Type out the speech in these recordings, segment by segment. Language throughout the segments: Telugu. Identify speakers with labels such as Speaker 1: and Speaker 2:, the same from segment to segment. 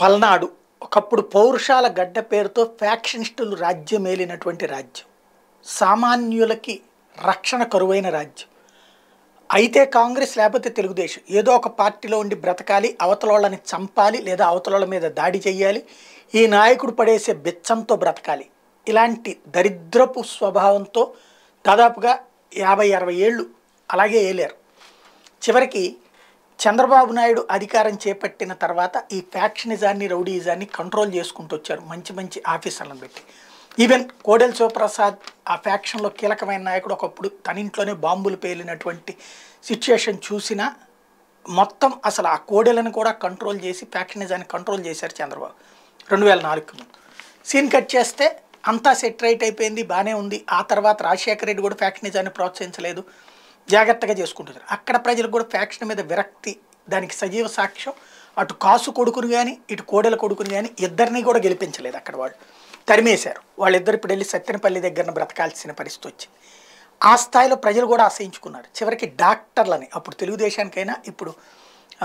Speaker 1: పల్నాడు ఒకప్పుడు పౌరుషాల గడ్డ పేరుతో ఫ్యాక్షనిస్టులు రాజ్యమేలినటువంటి రాజ్యం సామాన్యులకి రక్షణ కరువైన రాజ్యం అయితే కాంగ్రెస్ లేకపోతే తెలుగుదేశం ఏదో ఒక పార్టీలో ఉండి బ్రతకాలి అవతలోళ్ళని చంపాలి లేదా అవతలోళ్ళ మీద దాడి చేయాలి ఈ నాయకుడు పడేసే బెచ్చంతో బ్రతకాలి ఇలాంటి దరిద్రపు స్వభావంతో దాదాపుగా యాభై అరవై ఏళ్ళు అలాగే ఏలారు చివరికి చంద్రబాబు నాయుడు అధికారం చేపట్టిన తర్వాత ఈ ఫ్యాక్షనిజాన్ని రౌడీజాన్ని కంట్రోల్ చేసుకుంటూ వచ్చారు మంచి మంచి ఆఫీసర్లను పెట్టి ఈవెన్ కోడెల శివప్రసాద్ ఆ ఫ్యాక్షన్లో కీలకమైన నాయకుడు ఒకప్పుడు తన ఇంట్లోనే బాంబులు పేలినటువంటి సిచ్యుయేషన్ చూసిన మొత్తం అసలు ఆ కోడెలను కూడా కంట్రోల్ చేసి ఫ్యాక్షనిజాన్ని కంట్రోల్ చేశారు చంద్రబాబు రెండు వేల నాలుగుకి ముందు సీన్ కట్ చేస్తే అంతా సెటరైట్ అయిపోయింది బాగానే ఉంది ఆ తర్వాత రాజశేఖర రెడ్డి కూడా ఫ్యాక్షనిజాన్ని ప్రోత్సహించలేదు జాగ్రత్తగా చేసుకుంటున్నారు అక్కడ ప్రజలకు కూడా ఫ్యాక్షన్ మీద విరక్తి దానికి సజీవ సాక్ష్యం అటు కాసు కొడుకుని కానీ ఇటు కోడెల కొడుకుని కానీ ఇద్దరిని కూడా గెలిపించలేదు అక్కడ వాళ్ళు తరిమేశారు వాళ్ళిద్దరు ఇప్పుడు వెళ్ళి సత్యనపల్లి దగ్గరన బ్రతకాల్సిన పరిస్థితి వచ్చింది ఆ స్థాయిలో ప్రజలు కూడా ఆశయించుకున్నారు చివరికి డాక్టర్లని అప్పుడు తెలుగుదేశానికైనా ఇప్పుడు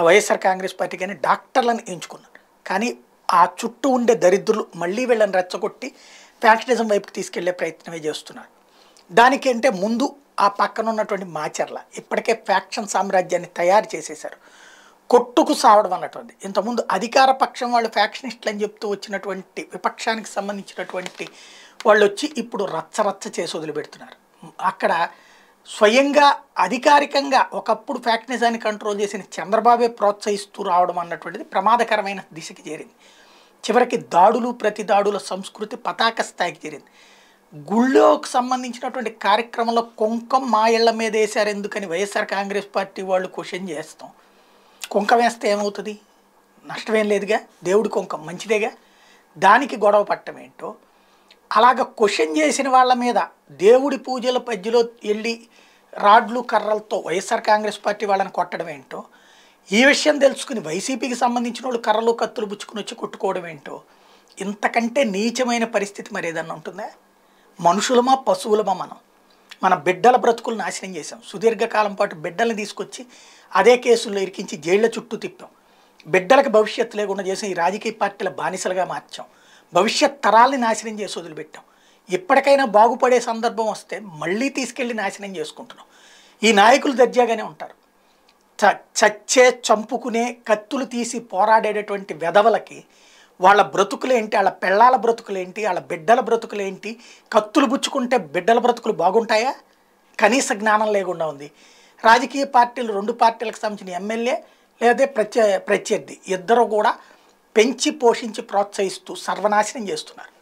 Speaker 1: వైఎస్ఆర్ కాంగ్రెస్ పార్టీకైనా డాక్టర్లను ఎంచుకున్నారు కానీ ఆ చుట్టూ ఉండే దరిద్రులు మళ్ళీ వీళ్ళని రెచ్చగొట్టి ఫ్యాక్షనిజం వైపుకి తీసుకెళ్లే ప్రయత్నమే చేస్తున్నారు దానికంటే ముందు ఆ పక్కన ఉన్నటువంటి మాచర్ల ఇప్పటికే ఫ్యాక్షన్ సామ్రాజ్యాన్ని తయారు చేసేశారు కొట్టుకు సావడం అన్నటువంటి ఇంతకుముందు అధికార పక్షం వాళ్ళు ఫ్యాక్షనిస్టులు అని చెప్తూ వచ్చినటువంటి విపక్షానికి సంబంధించినటువంటి వాళ్ళు వచ్చి ఇప్పుడు రచ్చరచ్చ చేసి వదిలిపెడుతున్నారు అక్కడ స్వయంగా అధికారికంగా ఒకప్పుడు ఫ్యాక్షనిజాన్ని కంట్రోల్ చేసిన చంద్రబాబే ప్రోత్సహిస్తూ రావడం అన్నటువంటిది ప్రమాదకరమైన దిశకి చేరింది చివరికి దాడులు ప్రతి దాడుల సంస్కృతి పతాక స్థాయికి చేరింది గుళ్ళోకి సంబంధించినటువంటి కార్యక్రమంలో కుంకం మా ఇళ్ల మీద వేశారు ఎందుకని వైఎస్ఆర్ కాంగ్రెస్ పార్టీ వాళ్ళు క్వశ్చన్ చేస్తాం కుంకం వేస్తే ఏమవుతుంది నష్టమేం లేదుగా దేవుడి కుంకం మంచిదేగా దానికి గొడవ పట్టడం ఏంటో అలాగ క్వశ్చన్ చేసిన వాళ్ళ మీద దేవుడి పూజల పద్యలో వెళ్ళి రాడ్లు కర్రలతో వైఎస్ఆర్ కాంగ్రెస్ పార్టీ వాళ్ళని కొట్టడం ఏంటో ఈ విషయం తెలుసుకుని వైసీపీకి సంబంధించిన వాళ్ళు కర్రలు కత్తులు పుచ్చుకుని వచ్చి కొట్టుకోవడం ఏంటో ఇంతకంటే నీచమైన పరిస్థితి మరి ఏదన్నా ఉంటుందా మనుషులమా పశువులమా మనం మన బిడ్డల బ్రతుకులు నాశనం చేసాం సుదీర్ఘకాలం పాటు బిడ్డల్ని తీసుకొచ్చి అదే కేసుల్లో ఇరికించి జైళ్ళ చుట్టూ తిప్పాం బిడ్డలకు భవిష్యత్తు లేకుండా చేసిన ఈ రాజకీయ పార్టీల బానిసలుగా మార్చాం భవిష్యత్ తరాల్ని నాశనం చేసి వదిలిపెట్టాం ఇప్పటికైనా బాగుపడే సందర్భం వస్తే మళ్ళీ తీసుకెళ్ళి నాశనం చేసుకుంటున్నాం ఈ నాయకులు దర్జాగానే ఉంటారు చచ్చే చంపుకునే కత్తులు తీసి పోరాడేటటువంటి వెధవలకి వాళ్ళ బ్రతుకులేంటి వాళ్ళ పెళ్ళాల బ్రతుకులేంటి వాళ్ళ బిడ్డల బ్రతుకులేంటి కత్తులు పుచ్చుకుంటే బిడ్డల బ్రతుకులు బాగుంటాయా కనీస జ్ఞానం లేకుండా ఉంది రాజకీయ పార్టీలు రెండు పార్టీలకు సంబంధించిన ఎమ్మెల్యే లేదా ప్రత్య ప్రత్యర్థి ఇద్దరు కూడా పెంచి పోషించి ప్రోత్సహిస్తూ సర్వనాశనం చేస్తున్నారు